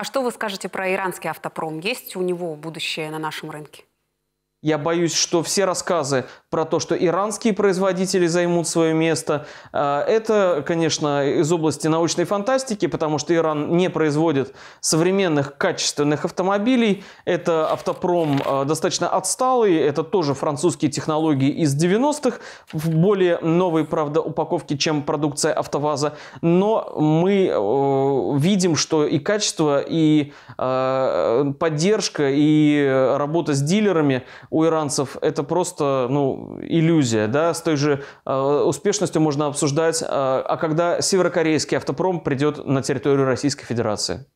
А что вы скажете про иранский автопром? Есть у него будущее на нашем рынке? Я боюсь, что все рассказы про то, что иранские производители займут свое место, э, это, конечно, из области научной фантастики, потому что Иран не производит современных качественных автомобилей. Это автопром э, достаточно отсталый, это тоже французские технологии из 90-х, в более новой, правда, упаковке, чем продукция АвтоВАЗа. Но мы э, видим, что и качество, и э, поддержка, и работа с дилерами у иранцев – это просто ну, иллюзия. Да? С той же э, успешностью можно обсуждать, э, а когда северокорейский автопром придет на территорию Российской Федерации.